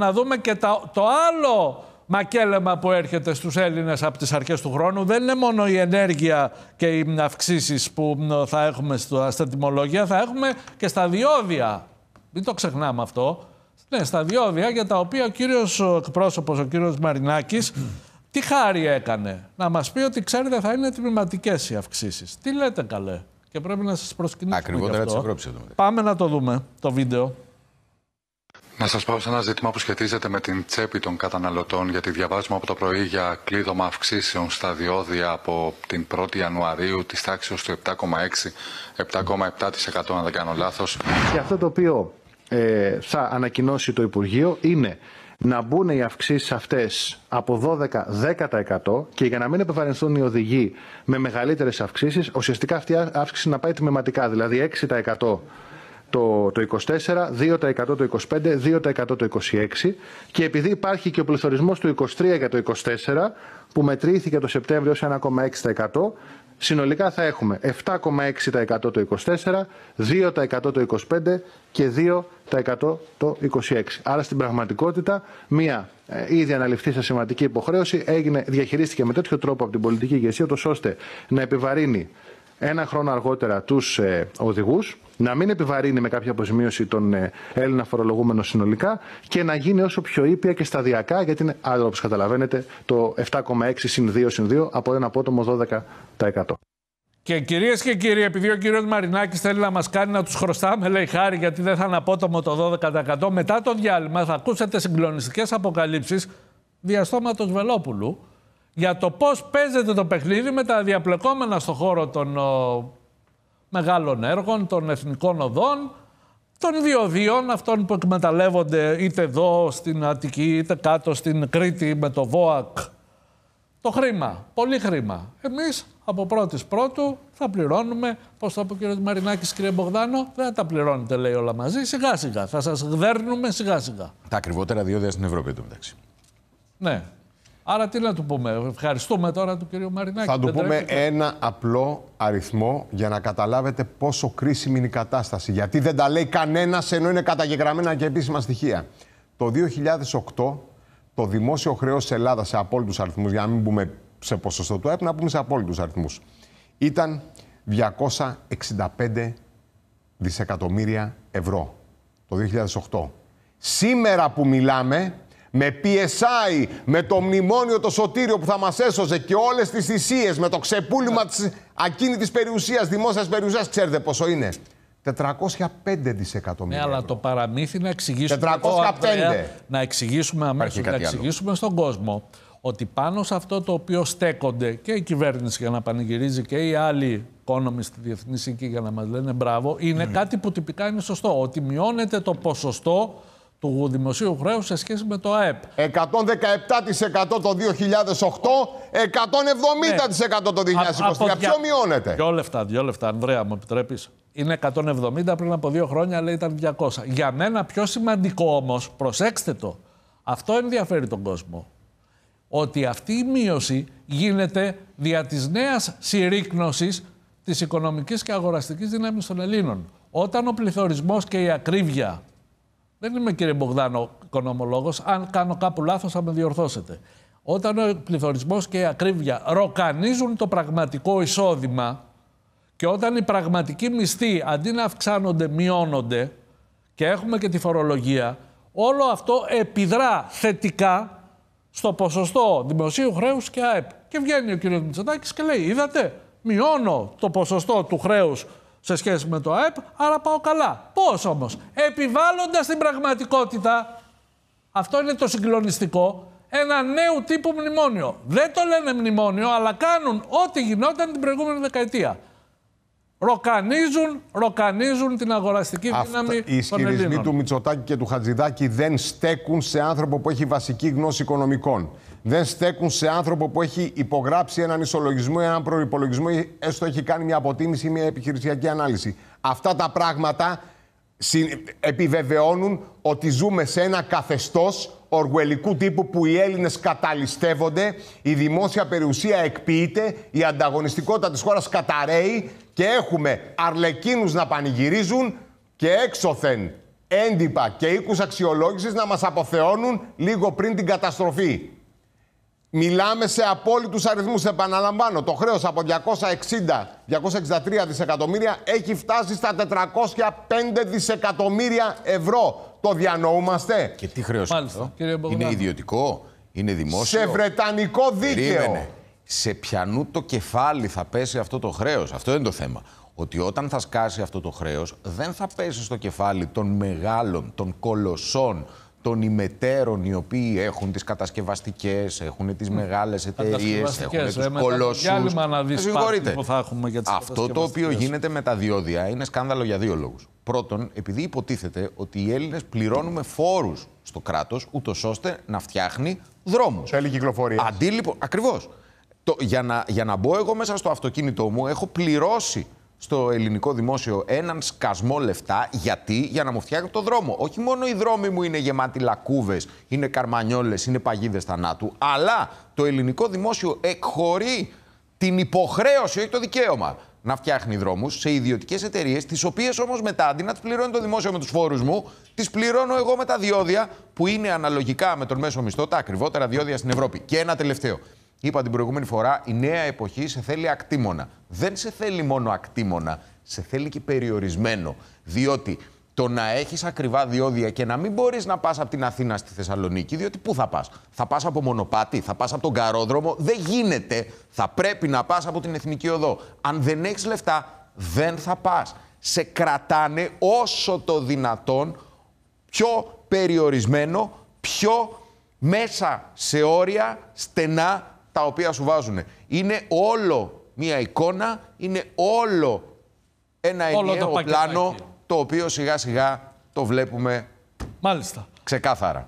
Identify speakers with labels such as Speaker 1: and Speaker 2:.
Speaker 1: Να δούμε και τα, το άλλο μακέλεμα που έρχεται στους Έλληνες από τις αρχές του χρόνου. Δεν είναι μόνο η ενέργεια και οι αυξήσεις που θα έχουμε στο, στα τιμολόγια, θα έχουμε και στα διόδια. Μην το ξεχνάμε αυτό. Ναι, στα διόδια για τα οποία ο κύριος ο ο κύριος Μαρινάκης, τι χάρη έκανε. Να μας πει ότι ξέρετε θα είναι τμηματικές οι αυξήσεις. Τι λέτε καλέ. Και πρέπει να σας προσκυνήσουμε Ακριβότερα της Ευρώπης. Πάμε να το δούμε το βίντεο.
Speaker 2: Να σας πάω σε ένα ζήτημα που σχετίζεται με την τσέπη των καταναλωτών, γιατί διαβάζουμε από το πρωί για κλείδωμα αυξήσεων στα διόδια από την 1η Ιανουαρίου της τάξης του 7,6-7,7% αν δεν κάνω λάθος. Και αυτό το οποίο ε, θα ανακοινώσει το Υπουργείο είναι να μπουν οι αυξήσεις αυτές από 12-10% και για να μην επιβαρυνθούν οι οδηγοί με μεγαλύτερες αυξήσεις, ουσιαστικά αυτή η αύξηση να πάει τμηματικά, δηλαδή 6% το, το 24, 2% το 25, 2% το 26 και επειδή υπάρχει και ο πληθωρισμός του 23 για το 24 που μετρήθηκε το Σεπτέμβριο σε 1,6% συνολικά θα έχουμε 7,6% το 24, 2% το 25 και 2% το 26. Άρα στην πραγματικότητα μία ε, ήδη αναλυφθεί σε σημαντική υποχρέωση έγινε, διαχειρίστηκε με τέτοιο τρόπο από την πολιτική ηγεσία ώστε να επιβαρύνει ένα χρόνο αργότερα τους ε, οδηγούς, να μην επιβαρύνει με κάποια αποζημίωση τον ε, Έλληνα φορολογούμενο συνολικά και να γίνει όσο πιο ήπια και σταδιακά, γιατί είναι άλλο όπως καταλαβαίνετε το 7,6 συν 2 συν 2 από ένα απότομο 12%.
Speaker 1: Και κυρίες και κύριοι, επειδή ο κύριος Μαρινάκης θέλει να μας κάνει να τους χρωστάμε, λέει χάρη, γιατί δεν θα είναι απότομο το 12%, μετά το διάλειμμα θα ακούσετε συγκλονιστικές αποκαλύψεις διαστόματος Βελόπουλου για το πώς παίζεται το παιχνίδι με τα διαπλεκόμενα στον χώρο των ο, μεγάλων έργων, των εθνικών οδών, των διοδίων, αυτών που εκμεταλλεύονται είτε εδώ στην Αττική, είτε κάτω στην Κρήτη με το ΒΟΑΚ. Το χρήμα, πολύ χρήμα. Εμείς από πρώτης πρώτου θα πληρώνουμε, πώς θα πω κύριε Μαρινάκης, κύριε Μπογδάνο, δεν θα τα πληρώνετε λέει όλα μαζί, σιγά σιγά. Θα σας γδέρνουμε σιγά σιγά.
Speaker 3: Τα ακριβότερα διόδια στην Ευρώπη εντωμεταξύ.
Speaker 1: Ναι, Άρα τι να του πούμε. Ευχαριστούμε τώρα του κύριο Μαρινάκη. Θα του πούμε ένα
Speaker 4: απλό αριθμό για να καταλάβετε πόσο κρίσιμη είναι η κατάσταση. Γιατί δεν τα λέει κανένας ενώ είναι καταγεγραμμένα και επίσημα στοιχεία. Το 2008 το δημόσιο χρέος της Ελλάδας σε απόλυτους αριθμούς, για να μην πούμε σε ποσοστό του έπρεπε να πούμε σε απόλυτους αριθμούς, ήταν 265 δισεκατομμύρια ευρώ το 2008. Σήμερα που μιλάμε, με PSI, με το μνημόνιο το σωτήριο που θα μας έσωσε και όλες τις θυσίες με το ξεπούλημα της ακίνητης περιουσίας, δημόσιας περιουσίας, ξέρετε πόσο είναι. 405 ναι,
Speaker 1: δισεκατομμύρια. Ναι, αλλά το παραμύθι να εξηγήσουμε. 405. να εξηγήσουμε αμέσως, να εξηγήσουμε στον κόσμο ότι πάνω σε αυτό το οποίο στέκονται και η κυβέρνηση για να πανηγυρίζει και οι άλλοι οικόνομοι στη διεθνή συγκή για να μας λένε μπράβο, είναι ναι. κάτι που τυπικά είναι σωστό. Ότι μειώνεται το ποσοστό του δημοσίου χρέους σε σχέση με το ΑΕΠ. 117% το 2008,
Speaker 4: 170% το 2023. Ποιο μειώνεται.
Speaker 1: Δυο λεφτά, δυο λεφτά, Ανδρέα, μου επιτρέπεις. Είναι 170 πριν από δύο χρόνια, λέει ήταν 200. Για μένα πιο σημαντικό όμως, προσέξτε το, αυτό ενδιαφέρει τον κόσμο. Ότι αυτή η μείωση γίνεται δια της νέας συρρήκνωσης της οικονομικής και αγοραστικής δύναμης των Ελλήνων. Όταν ο πληθωρισμός και η ακρίβεια δεν είμαι κύριε Μπογδάνο οικονομολόγος. Αν κάνω κάπου λάθος, θα με διορθώσετε. Όταν ο πληθωρισμός και η ακρίβεια ροκανίζουν το πραγματικό εισόδημα και όταν οι πραγματικοί μισθοί αντί να αυξάνονται, μειώνονται και έχουμε και τη φορολογία, όλο αυτό επιδρά θετικά στο ποσοστό δημοσίου χρέους και ΑΕΠ. Και βγαίνει ο κ. Μητσοτάκης και λέει: Είδατε, μειώνω το ποσοστό του χρέους σε σχέση με το ΑΕΠ, άρα πάω καλά. Πώς όμως, επιβάλλοντας την πραγματικότητα, αυτό είναι το συγκλονιστικό, ένα νέο τύπο μνημόνιο. Δεν το λένε μνημόνιο, αλλά κάνουν ό,τι γινόταν την προηγούμενη δεκαετία ροκανίζουν, ροκανίζουν την αγοραστική δύναμη Αυτά, Οι ισχυρισμοί του
Speaker 4: Μητσοτάκη και του Χατζηδάκη δεν στέκουν σε άνθρωπο που έχει βασική γνώση οικονομικών. Δεν στέκουν σε άνθρωπο που έχει υπογράψει έναν ισολογισμό, ή έναν προπολογισμό ή έστω έχει κάνει μια αποτίμηση ή μια επιχειρησιακή ανάλυση. Αυτά τα πράγματα επιβεβαιώνουν ότι ζούμε σε ένα καθεστώς οργουελικού τύπου που οι Έλληνες καταλυστεύονται, η δημόσια περιουσία εκποιείται, η ανταγωνιστικότητα της χώρας καταραίει και έχουμε αρλεκίνους να πανηγυρίζουν και έξωθεν έντυπα και οίκους αξιολόγησης να μας αποθεώνουν λίγο πριν την καταστροφή. Μιλάμε σε απόλυτους αριθμούς, επαναλαμβάνω. Το χρέος απο από 260-263 δισεκατομμύρια έχει φτάσει στα 405 δισεκατομμύρια ευρώ. Το διανοούμαστε.
Speaker 3: Και τι χρέος είναι Είναι ιδιωτικό, είναι δημόσιο. Σε
Speaker 4: βρετανικό δίκαιο. Περίμενε.
Speaker 3: Σε πιανού το κεφάλι θα πέσει αυτό το χρέος. Αυτό είναι το θέμα. Ότι όταν θα σκάσει αυτό το χρέος, δεν θα πέσει στο κεφάλι των μεγάλων, των κολοσσών, των ημετέρων οι οποίοι έχουν τις κατασκευαστικές, έχουν τις μεγάλες εταιρείες, έχουν τους ε, κολοσσούς. που
Speaker 1: θα έχουμε Αυτό το οποίο γίνεται
Speaker 3: με τα διόδια είναι σκάνδαλο για δύο λόγους. Πρώτον, επειδή υποτίθεται ότι οι Έλληνες πληρώνουμε φόρους στο κράτος, ούτως ώστε να φτιάχνει δρόμους. Θέλει κυκλοφορία. Αντί λοιπόν, ακριβώς. για, να, για να μπω εγώ μέσα στο αυτοκίνητό μου, έχω πληρώσει στο ελληνικό δημόσιο έναν σκασμό λεφτά. Γιατί? Για να μου φτιάχνω το δρόμο. Όχι μόνο οι δρόμοι μου είναι γεμάτοι λακκούβες, είναι καρμανιόλες, είναι παγίδες θανάτου, αλλά το ελληνικό δημόσιο εκχωρεί την υποχρέωση, όχι το δικαίωμα, να φτιάχνει δρόμους σε ιδιωτικές εταιρείες, τις οποίες όμως μετά αντί να τις πληρώνει το δημόσιο με τους φόρους μου, τις πληρώνω εγώ με τα διόδια που είναι αναλογικά με τον μέσο μισθό, τα ακριβότερα διόδια στην Ευρώπη. Και ένα τελευταίο. Είπα την προηγούμενη φορά, η νέα εποχή σε θέλει ακτήμονα. Δεν σε θέλει μόνο ακτήμονα, σε θέλει και περιορισμένο. Διότι το να έχεις ακριβά διόδια και να μην μπορείς να πας από την Αθήνα στη Θεσσαλονίκη, διότι πού θα πας. Θα πας από μονοπάτι, θα πας από τον καρόδρομο. Δεν γίνεται. Θα πρέπει να πας από την εθνική οδό. Αν δεν έχεις λεφτά, δεν θα πας. Σε κρατάνε όσο το δυνατόν πιο περιορισμένο, πιο μέσα σε όρια στενά τα οποία σου βάζουν. Είναι όλο μία εικόνα, είναι όλο ένα ενιαίο πλάνο, το οποίο σιγά σιγά το βλέπουμε Μάλιστα. ξεκάθαρα.